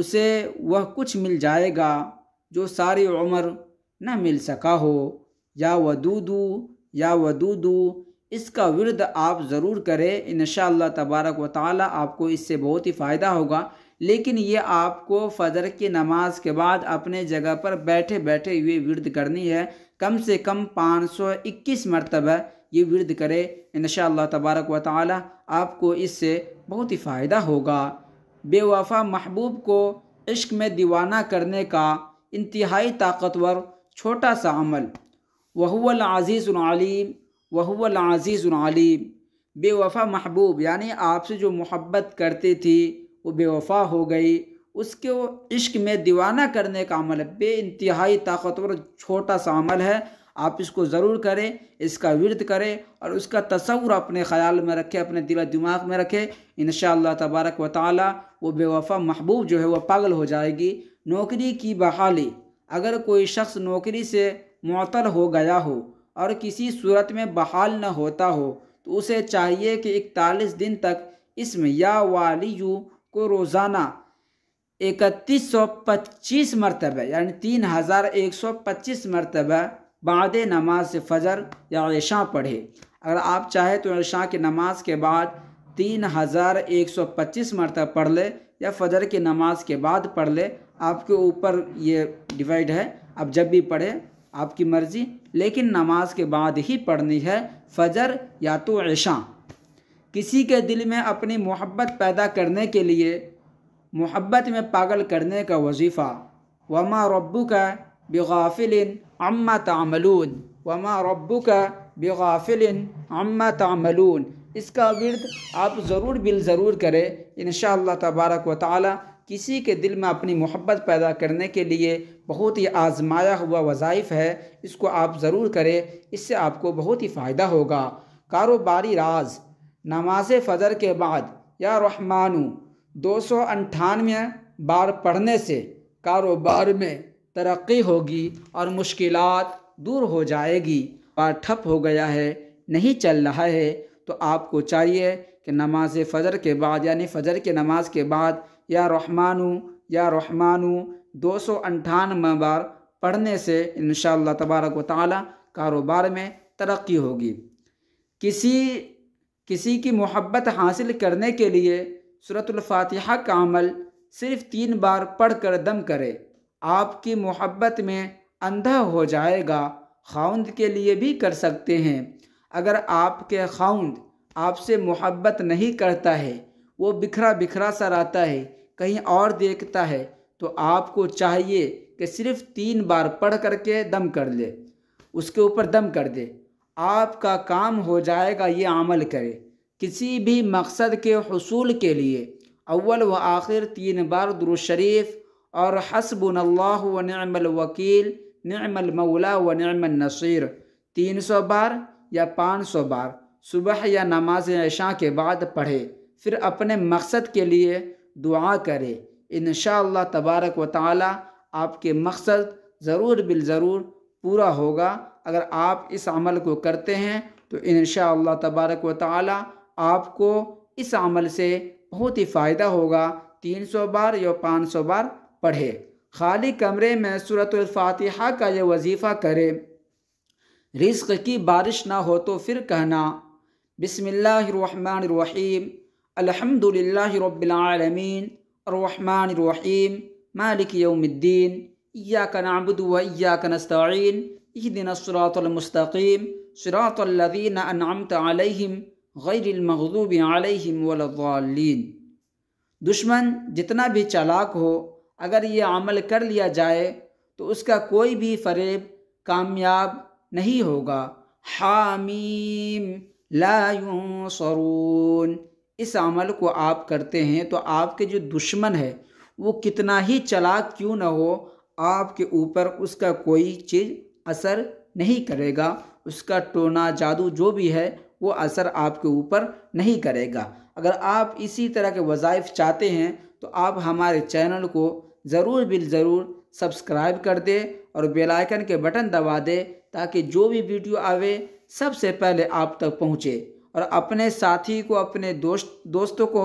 उसे वह कुछ मिल जाएगा जो सारी उम्र न मिल सका हो या वह दूदू या दूदू इसका विरद आप ज़रूर करें इन तबारक व ताल आपको इससे बहुत ही फ़ायदा होगा लेकिन ये आपको फजर की नमाज के बाद अपने जगह पर बैठे बैठे हुए विरद करनी है कम से कम 521 मरतबा ये विरद करें इन तबारक व ताली आपको इससे बहुत ही फ़ायदा होगा बेवफा महबूब को इश्क में दीवाना करने का इंतहाई ताकतवर छोटा सा अमल वहुल अज़ीज़ुलम वहुल अज़ीज़ुलम बेवफा महबूब यानी आपसे जो मोहब्बत करती थी वो बेवफा हो गई उसके इश्क में दीवाना करने का अमल बे इंतहाई ताकतवर छोटा सा अमल है आप इसको ज़रूर करें इसका विरद करें और उसका तस्वुर अपने ख्याल में रखें अपने दिल दिमाग में रखें इन तबारक व ताली वो बेवफा महबूब जो है वह पागल हो जाएगी नौकरी की बहाली अगर कोई शख्स नौकरी से मअतर हो गया हो और किसी सूरत में बहाल न होता हो तो उसे चाहिए कि इकतालीस दिन तक इसमें या वाली यू को रोज़ाना इकतीस सौ पच्चीस मरतबा यानी तीन हज़ार एक सौ पच्चीस मरतबा बाद नमाज से फ़जर या ऐशा पढ़े अगर आप चाहे तो ऐशा की नमाज के बाद तीन हज़ार एक सौ पच्चीस मरतब पढ़ ले या फजर की नमाज के बाद पढ़ ले आपके ऊपर ये डिवाइड है आप जब भी पढ़े आपकी मर्ज़ी लेकिन नमाज के बाद ही पढ़नी है फजर या तो ऐशा किसी के दिल में अपनी मोहब्बत पैदा करने के लिए मोहब्बत में पागल करने का वजीफ़ा वमा रब्बू का बेगाफिलिन अम्मा तामलून वमा रब्बू का बेगाफिल अम्मा तामलून इसका विर्द आप ज़रूर बिल ज़रूर करें इन तबारक व ताली किसी के दिल में अपनी मोहब्बत पैदा करने के लिए बहुत ही आजमाया हुआ वज़ाइफ़ है इसको आप ज़रूर करें इससे आपको बहुत ही फ़ायदा होगा कारोबारी राज नमाज फ़जर के बाद या रहमानु दो सौ अंठानवे बार पढ़ने से कारोबार में तरक्की होगी और मुश्किल दूर हो जाएगी पार ठप हो गया है नहीं चल रहा है तो आपको चाहिए कि नमाज फ़जर के बाद यानी फ़जर के नमाज के बाद या रहमानु या रहमानु दो सौ अंठानवे बार पढ़ने से इन तबारक व कारोबार में तरक्की होगी किसी किसी की मोहब्बत हासिल करने के लिए सूरतुल्फातिहा का अमल सिर्फ तीन बार पढ़ कर दम करे आपकी मोहब्बत में अंधा हो जाएगा खाउंद के लिए भी कर सकते हैं अगर आपके खाउंद आपसे मोहब्बत नहीं करता है वो बिखरा बिखरा सा रहता है कहीं और देखता है तो आपको चाहिए कि सिर्फ तीन बार पढ़ करके दम कर ले उसके ऊपर दम कर दे आपका काम हो जाएगा ये अमल करे किसी भी मकसद के हसूल के लिए अव्वल व आखिर तीन बार दुरुशरीफ़ और हसबन व वकील नमल मौला व नमल नसीर तीन सौ बार या पाँच सौ बार सुबह या नमाज ऐशा के बाद पढ़े फिर अपने मकसद के लिए दुआ करे इन तबारक व ताली आपके मकसद ज़रूर बिल ज़रूर पूरा होगा अगर आप इस अमल को करते हैं तो इन तबारक व ताली आपको इस अमल से बहुत ही फ़ायदा होगा तीन सौ बार या पाँच सौ बार पढ़े खाली कमरे में सूरत फातिहा का यह वजीफ़ा करे रिस्क की बारिश ना हो तो फिर कहना बिसमीम अल्हम्दुलिल्लाह रब्बिलालमीन रहीम मालिक यौमुद्दीन या का नाबुद का नस्तीन इह दिन सरातमस्तकीम सरातल्लिन अनामत आलम दुश्मन जितना भी चालाक हो अगर ये अमल कर लिया जाए तो उसका कोई भी फरेब कामयाब नहीं होगा हामीम ला सरून इस अमल को आप करते हैं तो आपके जो दुश्मन है वो कितना ही चलाक क्यों ना हो आपके ऊपर उसका कोई चीज़ असर नहीं करेगा उसका टोना जादू जो भी है वो असर आपके ऊपर नहीं करेगा अगर आप इसी तरह के वज़ाइफ चाहते हैं तो आप हमारे चैनल को ज़रूर बिल ज़रूर सब्सक्राइब कर दे और बेल आइकन के बटन दबा दे ताकि जो भी वीडियो आवे सबसे पहले आप तक पहुँचे और अपने साथी को अपने दोस्त दोस्तों को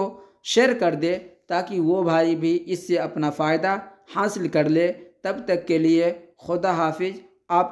शेयर कर दे ताकि वो भाई भी इससे अपना फ़ायदा हासिल कर ले तब तक के लिए खुदा हाफिज आप